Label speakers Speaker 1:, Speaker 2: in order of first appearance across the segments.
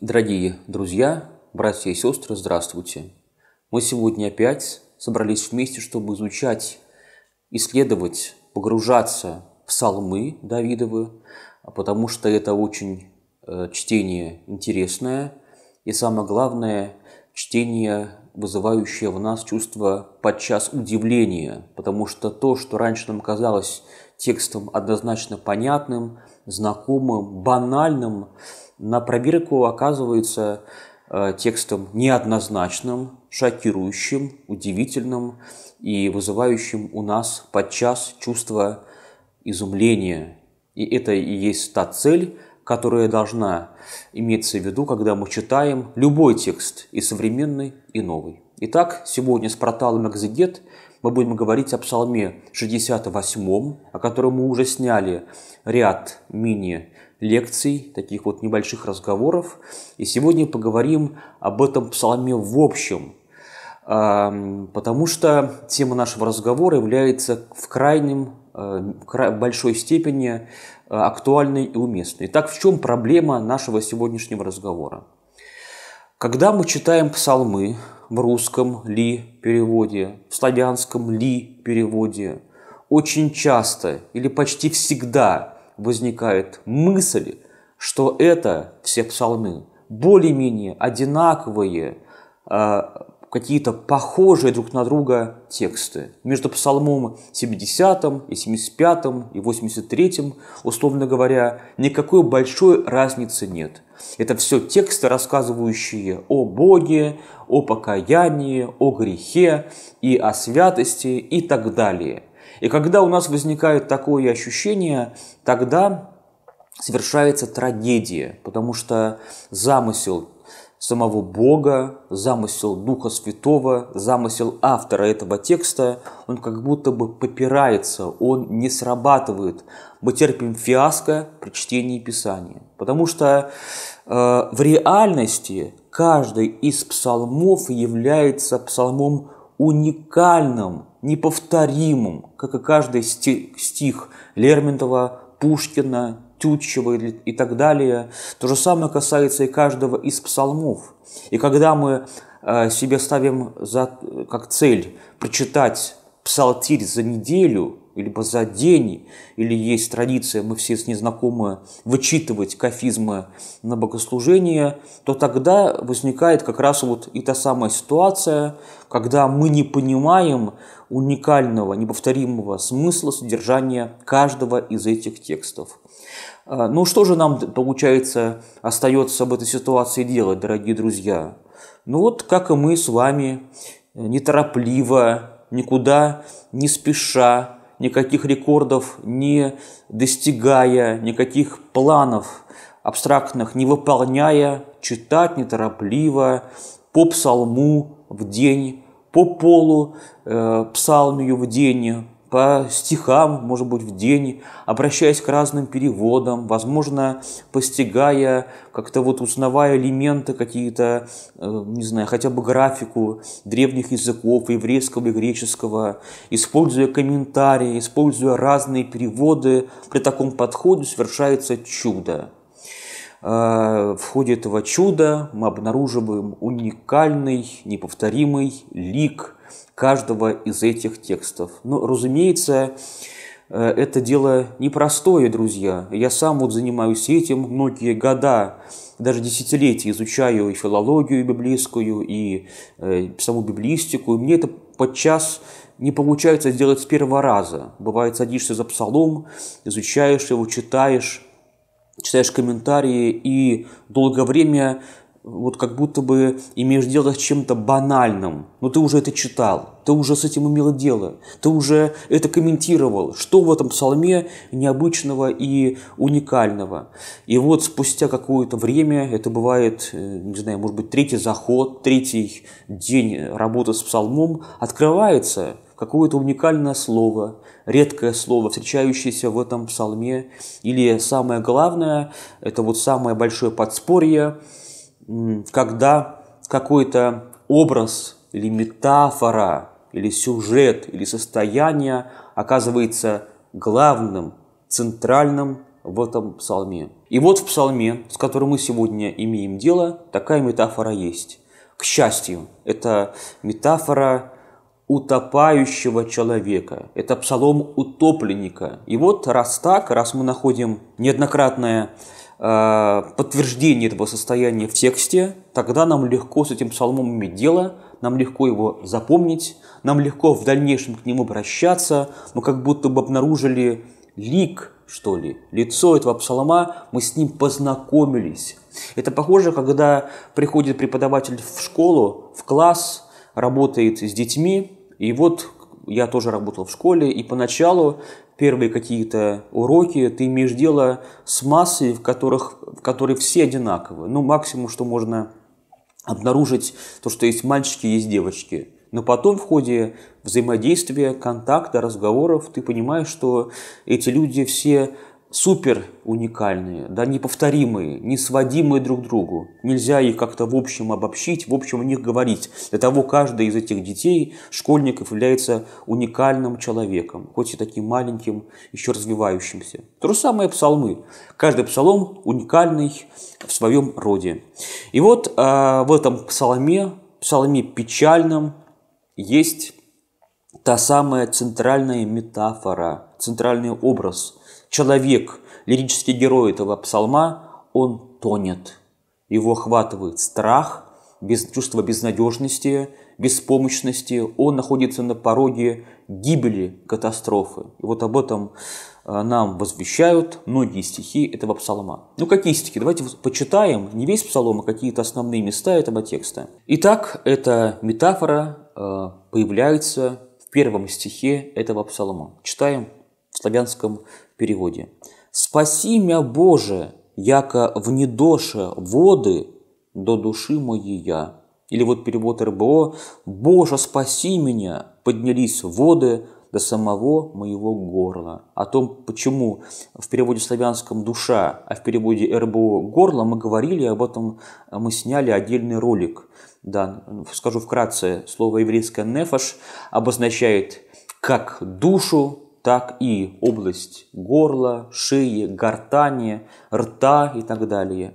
Speaker 1: Дорогие друзья, братья и сестры, здравствуйте. Мы сегодня опять собрались вместе, чтобы изучать, исследовать, погружаться в псалмы Давидовы, потому что это очень э, чтение интересное и, самое главное, чтение, вызывающее в нас чувство подчас удивления, потому что то, что раньше нам казалось текстом однозначно понятным, знакомым, банальным, на пробирку оказывается э, текстом неоднозначным, шокирующим, удивительным и вызывающим у нас подчас чувство изумления. И это и есть та цель, которая должна иметься в виду, когда мы читаем любой текст, и современный, и новый. Итак, сегодня с порталом «Экзегет» мы будем говорить о псалме 68, о котором мы уже сняли ряд мини-лекций, таких вот небольших разговоров. И сегодня поговорим об этом псалме в общем, потому что тема нашего разговора является в крайнем э, в большой степени э, актуальной и уместной. Итак, в чем проблема нашего сегодняшнего разговора? Когда мы читаем псалмы, в русском ли переводе, в славянском ли переводе очень часто или почти всегда возникает мысль, что это все псалмы более-менее одинаковые, а, какие-то похожие друг на друга тексты. Между псалмом 70 и 75 и 83, условно говоря, никакой большой разницы нет. Это все тексты, рассказывающие о Боге, о покаянии, о грехе и о святости и так далее. И когда у нас возникает такое ощущение, тогда совершается трагедия, потому что замысел самого Бога, замысел Духа Святого, замысел автора этого текста, он как будто бы попирается, он не срабатывает. Мы терпим фиаско при чтении Писания, потому что э, в реальности каждый из псалмов является псалмом уникальным, неповторимым, как и каждый стих, стих Лермонтова, Пушкина, Тютчева и так далее. То же самое касается и каждого из псалмов. И когда мы э, себе ставим за, как цель прочитать псалтирь за неделю, за день, или есть традиция, мы все с ней знакомы, вычитывать кафизмы на богослужение, то тогда возникает как раз вот и та самая ситуация, когда мы не понимаем уникального, неповторимого смысла содержания каждого из этих текстов. А, ну что же нам, получается, остается об этой ситуации делать, дорогие друзья? Ну вот, как и мы с вами, э, неторопливо, никуда не спеша, никаких рекордов не достигая, никаких планов абстрактных не выполняя, читать неторопливо, по псалму в день, по полу э, псалмию в день, по стихам, может быть, в день, обращаясь к разным переводам, возможно, постигая, как-то вот узнавая элементы какие-то, э, не знаю, хотя бы графику древних языков, еврейского и греческого, используя комментарии, используя разные переводы, при таком подходе совершается чудо. Э, в ходе этого чуда мы обнаруживаем уникальный, неповторимый лик – каждого из этих текстов. Но, ну, разумеется, э, это дело непростое, друзья. Я сам вот занимаюсь этим многие года, даже десятилетия изучаю и филологию библейскую, и э, саму библистику. И мне это подчас не получается сделать с первого раза. Бывает, садишься за псалом, изучаешь его, читаешь, читаешь комментарии, и долгое время вот как будто бы имеешь дело с чем-то банальным, но ты уже это читал, ты уже с этим имел дело, ты уже это комментировал, что в этом псалме необычного и уникального. И вот спустя какое-то время, это бывает, э, не знаю, может быть, третий заход, третий день работы с псалмом, открывается какое-то уникальное слово, редкое слово, встречающееся в этом псалме, или самое главное, это вот самое большое подспорье, когда какой-то образ или метафора, или сюжет, или состояние оказывается главным, центральным в этом псалме. И вот в псалме, с которым мы сегодня имеем дело, такая метафора есть. К счастью, это метафора утопающего человека. Это псалом утопленника. И вот раз так, раз мы находим неоднократное Э, подтверждение этого состояния в тексте, тогда нам легко с этим псалмом иметь дело, нам легко его запомнить, нам легко в дальнейшем к нему обращаться, мы как будто бы обнаружили лик, что ли, лицо этого псалма, мы с ним познакомились. Это похоже, когда приходит преподаватель в школу, в класс, работает с детьми, и вот я тоже работал в школе, и поначалу первые какие-то уроки, ты имеешь дело с массой, в, которых, в которой все одинаковы. Ну, максимум, что можно обнаружить, то, что есть мальчики, есть девочки. Но потом в ходе взаимодействия, контакта, разговоров ты понимаешь, что эти люди все супер уникальные, да, неповторимые, несводимые друг к другу. Нельзя их как-то в общем обобщить, в общем о них говорить. Для того каждый из этих детей, школьников, является уникальным человеком, хоть и таким маленьким, еще развивающимся. То же самое псалмы. Каждый псалом уникальный в своем роде. И вот э, в этом псалме, псалме печальном, есть та самая центральная метафора, центральный образ – человек, лирический герой этого псалма, он тонет. Его охватывает страх, без, чувство безнадежности, беспомощности. Он находится на пороге гибели, катастрофы. И вот об этом а, нам возвещают многие стихи этого псалма. Ну, какие стихи? Давайте почитаем не весь псалом, а какие-то основные места этого текста. Итак, эта метафора а, появляется в первом стихе этого псалма. Читаем славянском переводе. «Спаси мя, Боже, яко в недоше воды до души моей я». Или вот перевод РБО «Боже, спаси меня, поднялись воды до самого моего горла». О том, почему в переводе славянском «душа», а в переводе РБО «горло» мы говорили, об этом мы сняли отдельный ролик. Да, скажу вкратце, слово еврейское «нефаш» обозначает как душу, так и область горла, шеи, гортани, рта и так далее.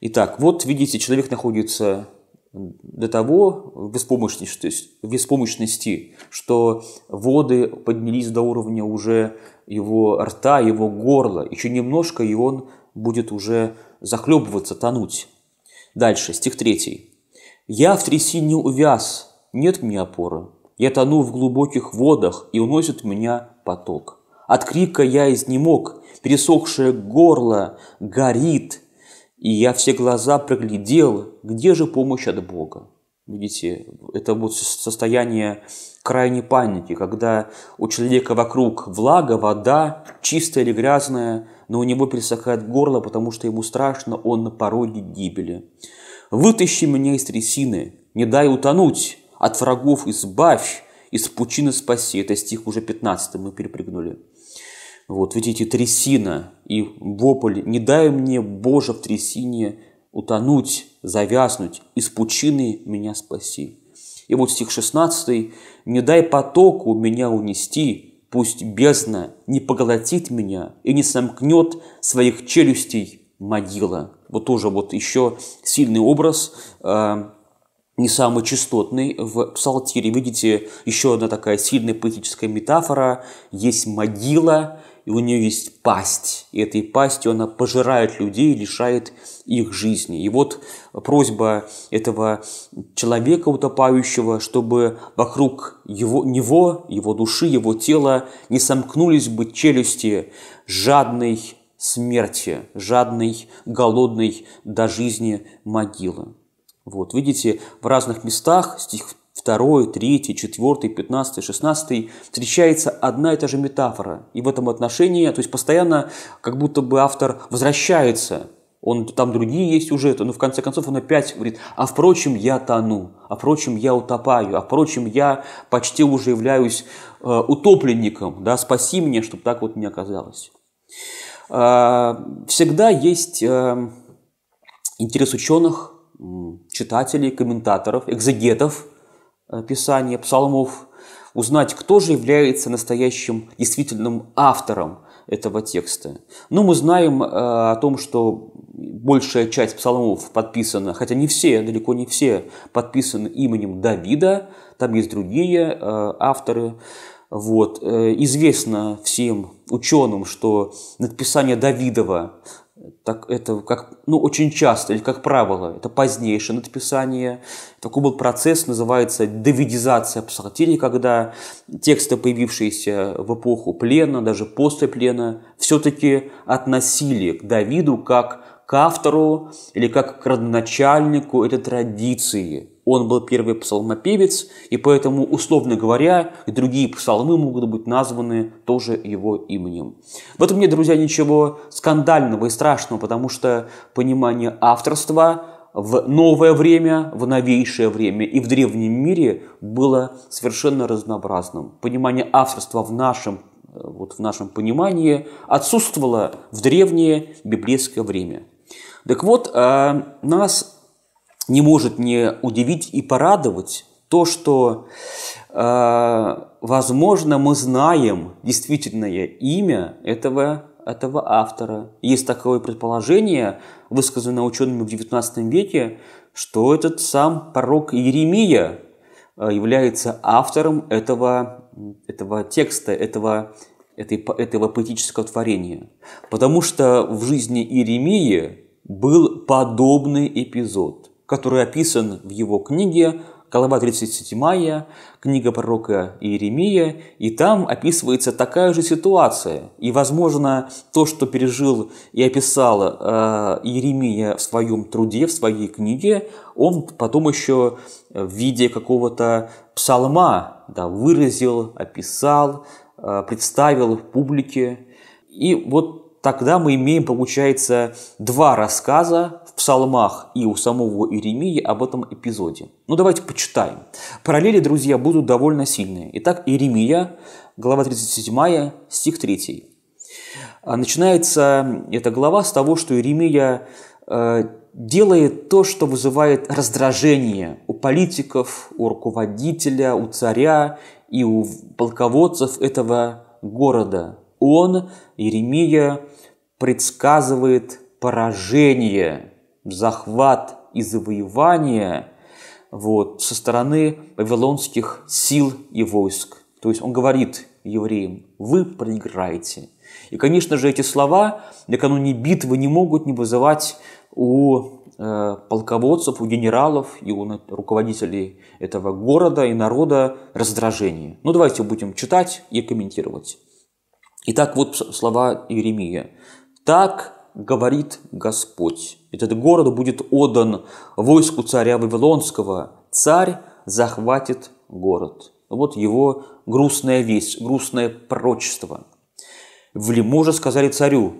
Speaker 1: Итак, вот видите, человек находится до того в беспомощности, в беспомощности, что воды поднялись до уровня уже его рта, его горла. Еще немножко, и он будет уже захлебываться, тонуть. Дальше, стих 3. «Я в трясине увяз, нет мне опоры, я тону в глубоких водах, и уносит меня поток. От крика я изнемог, пересохшее горло горит, и я все глаза проглядел, где же помощь от Бога. Видите, это вот состояние крайней паники, когда у человека вокруг влага, вода, чистая или грязная, но у него пересыхает горло, потому что ему страшно, он на пороге гибели. «Вытащи меня из трясины, не дай утонуть, от врагов избавь, из пучины спаси. Это стих уже 15, мы перепрыгнули. Вот, видите, трясина и вопль. Не дай мне, Боже, в трясине утонуть, завязнуть, из пучины меня спаси. И вот стих 16. «Не дай потоку меня унести, пусть бездна не поглотит меня и не сомкнет своих челюстей могила». Вот тоже вот еще сильный образ э, не самый частотный в псалтире. Видите, еще одна такая сильная поэтическая метафора. Есть могила, и у нее есть пасть. И этой пастью она пожирает людей, лишает их жизни. И вот просьба этого человека утопающего, чтобы вокруг его, него, его души, его тела не сомкнулись бы челюсти жадной смерти, жадной, голодной до жизни могилы. Вот, видите, в разных местах, стих 2, 3, 4, 15, 16 встречается одна и та же метафора. И в этом отношении, то есть постоянно как будто бы автор возвращается. Он, там другие есть сюжеты, но в конце концов он опять говорит, а впрочем я тону, а впрочем я утопаю, а впрочем я почти уже являюсь э, утопленником, да, спаси меня, чтобы так вот не оказалось. Э, всегда есть э, интерес ученых, читателей, комментаторов, экзегетов э, Писания, псалмов, узнать, кто же является настоящим действительным автором этого текста. Ну, мы знаем э, о том, что большая часть псалмов подписана, хотя не все, далеко не все, подписаны именем Давида, там есть другие э, авторы. Вот. Э, известно всем ученым, что написание Давидова так это как, ну, очень часто, или как правило, это позднейшее написание. Такой был процесс, называется давидизация псалтири, когда тексты, появившиеся в эпоху плена, даже после плена, все-таки относили к Давиду как автору или как к родоначальнику этой традиции. Он был первый псалмопевец, и поэтому, условно говоря, другие псалмы могут быть названы тоже его именем. В этом нет, друзья, ничего скандального и страшного, потому что понимание авторства в новое время, в новейшее время и в древнем мире было совершенно разнообразным. Понимание авторства в нашем э, вот в нашем понимании, отсутствовало в древнее библейское время. Так вот, а, нас не может не удивить и порадовать то, что, а, возможно, мы знаем действительное имя этого этого автора. Есть такое предположение, высказанное учеными в XIX веке, что этот сам пророк Иеремия а, является автором этого, этого текста, этого, этой, этого поэтического творения. Потому что в жизни Иеремии был подобный эпизод, который описан в его книге Глава 37 мая, книга пророка Иеремия, и там описывается такая же ситуация. И, возможно, то, что пережил и описал э, Иеремия в своем труде, в своей книге, он потом еще в виде какого-то псалма да, выразил, описал, э, представил в публике. И вот тогда мы имеем, получается, два рассказа в псалмах и у самого Иеремии об этом эпизоде. Ну, давайте почитаем. Параллели, друзья, будут довольно сильные. Итак, Иеремия, глава 37, стих 3. А, начинается эта глава с того, что Иеремия э, делает то, что вызывает раздражение у политиков, у руководителя, у царя и у полководцев этого города – он, Иеремия, предсказывает поражение, захват и завоевание вот, со стороны вавилонских сил и войск. То есть он говорит евреям, вы проиграете. И, конечно же, эти слова накануне битвы не могут не вызывать у э, полководцев, у генералов и у руководителей этого города и народа раздражение. Ну, давайте будем читать и комментировать. Итак, вот слова Иеремия. «Так говорит Господь, этот город будет отдан войску царя Вавилонского, царь захватит город». Вот его грустная весть, грустное пророчество. В Лиможе сказали царю,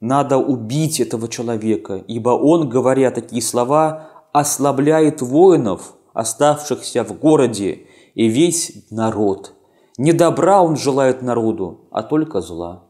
Speaker 1: надо убить этого человека, ибо он, говоря такие слова, ослабляет воинов, оставшихся в городе, и весь народ – не добра он желает народу, а только зла.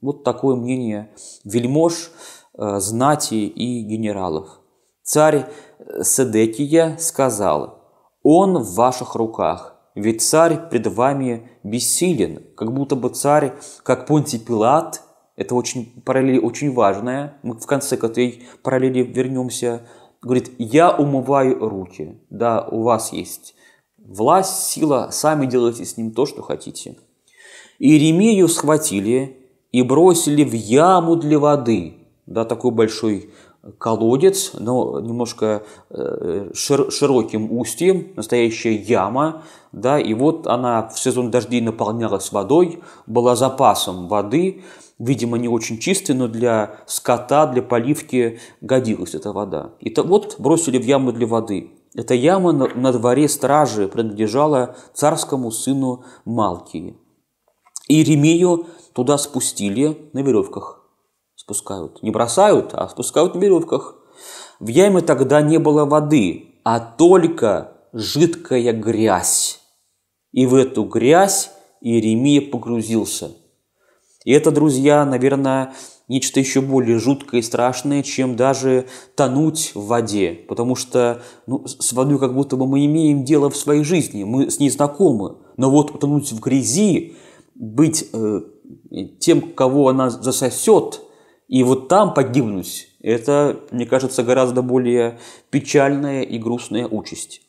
Speaker 1: Вот такое мнение вельмож, э, знати и генералов. Царь э, Седекия сказал, «Он в ваших руках, ведь царь пред вами бессилен, как будто бы царь, как Понтий Пилат, это очень параллель очень важная, мы в конце к этой параллели вернемся, говорит, я умываю руки, да, у вас есть Власть, сила, сами делайте с ним то, что хотите. Иеремию схватили и бросили в яму для воды. Да, такой большой колодец, но немножко э, широким устьем, настоящая яма, да, и вот она в сезон дождей наполнялась водой, была запасом воды, видимо, не очень чистой, но для скота, для поливки годилась эта вода. И вот бросили в яму для воды. Эта яма на дворе стражи принадлежала царскому сыну Малкии. И Иеремию туда спустили на веревках. Спускают. Не бросают, а спускают на веревках. В яме тогда не было воды, а только жидкая грязь. И в эту грязь Иеремия погрузился. И это, друзья, наверное, нечто еще более жуткое и страшное, чем даже тонуть в воде, потому что ну, с водой как будто бы мы имеем дело в своей жизни, мы с ней знакомы, но вот тонуть в грязи, быть э, тем, кого она засосет, и вот там погибнуть, это, мне кажется, гораздо более печальная и грустная участь.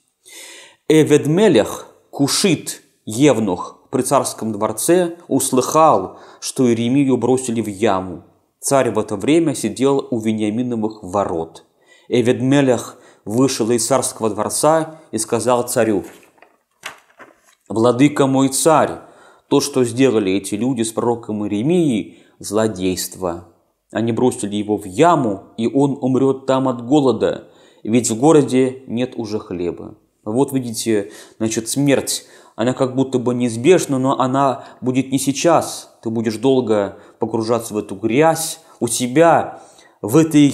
Speaker 1: Эведмелех, кушит Евнух при царском дворце, услыхал, что Иеремию бросили в яму, Царь в это время сидел у Вениаминовых ворот. Эведмелях вышел из царского дворца и сказал царю, «Владыка мой царь, то, что сделали эти люди с пророком Иеремией, злодейство. Они бросили его в яму, и он умрет там от голода, ведь в городе нет уже хлеба». Вот видите, значит, смерть она как будто бы неизбежна, но она будет не сейчас. Ты будешь долго погружаться в эту грязь у себя, в, этой,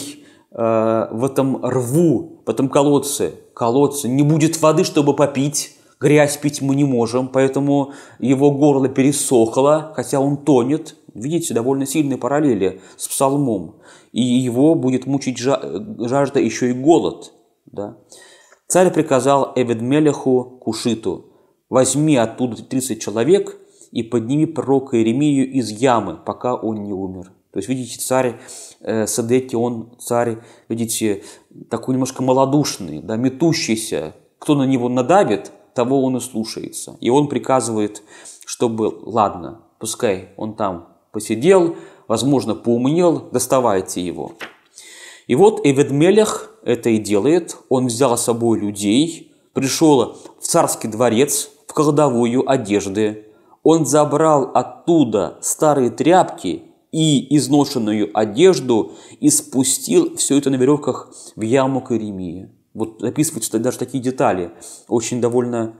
Speaker 1: э, в этом рву, в этом колодце. Колодце. Не будет воды, чтобы попить. Грязь пить мы не можем, поэтому его горло пересохло, хотя он тонет. Видите, довольно сильные параллели с псалмом. И его будет мучить жажда еще и голод. Да? Царь приказал Эведмелеху Кушиту – возьми оттуда 30 человек и подними пророка Иеремию из ямы, пока он не умер. То есть, видите, царь э, Садеки, он царь, видите, такой немножко малодушный, да, метущийся. Кто на него надавит, того он и слушается. И он приказывает, чтобы, ладно, пускай он там посидел, возможно, поумнел, доставайте его. И вот Эведмелях это и делает. Он взял с собой людей, пришел в царский дворец, в кладовую одежды. Он забрал оттуда старые тряпки и изношенную одежду и спустил все это на веревках в яму Каремии. Вот описываются даже такие детали, очень довольно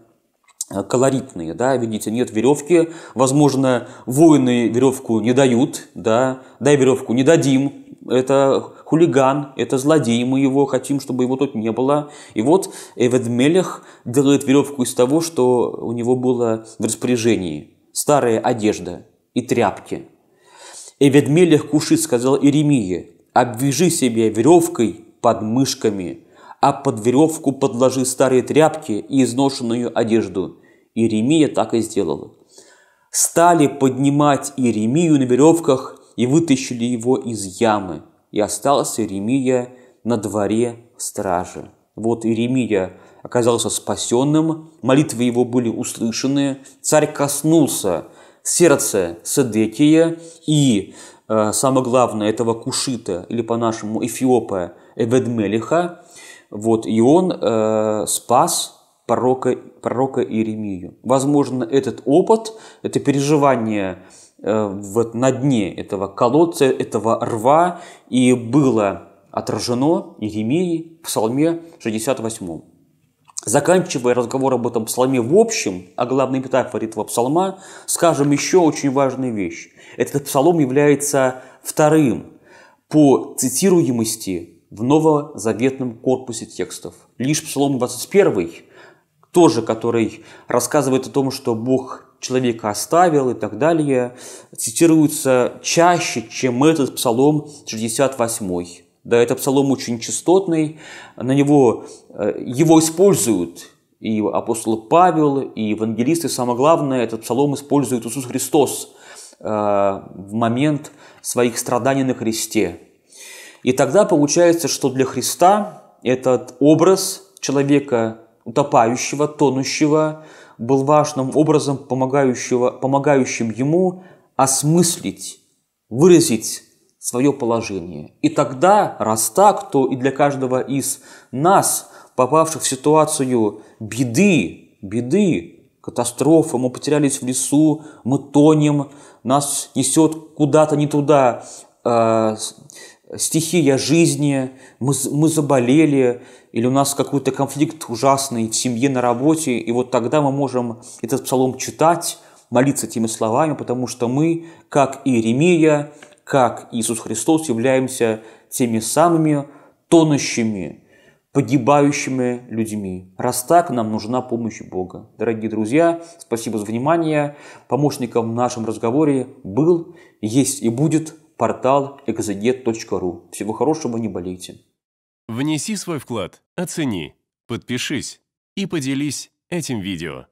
Speaker 1: э, колоритные, да, видите, нет веревки, возможно, воины веревку не дают, да, дай веревку не дадим, это хулиган, это злодей, мы его хотим, чтобы его тут не было. И вот Эвед Мелех делает веревку из того, что у него было в распоряжении. Старая одежда и тряпки. Эвед Кушит сказал Иеремии, «Обвяжи себя веревкой под мышками, а под веревку подложи старые тряпки и изношенную одежду». Иеремия так и сделала. Стали поднимать Иеремию на веревках и вытащили его из ямы, и остался Иеремия на дворе стражи. Вот Иеремия оказался спасенным, молитвы его были услышаны, царь коснулся сердца Седекия и, э, самое главное, этого Кушита, или по-нашему Эфиопа Эведмелиха, вот, и он э, спас пророка, пророка Иеремию. Возможно, этот опыт, это переживание Э, вот на дне этого колодца, этого рва, и было отражено Иеремии в Псалме 68. Заканчивая разговор об этом псалме в общем, о главной метафоре этого псалма, скажем еще очень важную вещь. Этот псалом является вторым по цитируемости в новозаветном корпусе текстов. Лишь псалом 21, тоже который рассказывает о том, что Бог человека оставил и так далее, цитируется чаще, чем этот псалом 68. Да, этот псалом очень частотный, на него, э, его используют и апостол Павел, и евангелисты. Самое главное, этот псалом использует Иисус Христос э, в момент своих страданий на Христе. И тогда получается, что для Христа этот образ человека утопающего, тонущего, был важным образом помогающего, помогающим ему осмыслить, выразить свое положение. И тогда, раз так, то и для каждого из нас, попавших в ситуацию беды, беды, катастрофы, мы потерялись в лесу, мы тонем, нас несет куда-то не туда, а, стихия жизни, мы, мы заболели, или у нас какой-то конфликт ужасный в семье, на работе, и вот тогда мы можем этот псалом читать, молиться теми словами, потому что мы, как Иеремия, как Иисус Христос, являемся теми самыми тонущими, погибающими людьми. Раз так, нам нужна помощь Бога. Дорогие друзья, спасибо за внимание. Помощником в нашем разговоре был, есть и будет портал exeget.ru. Всего хорошего, не болейте. Внеси свой вклад, оцени, подпишись и поделись этим видео.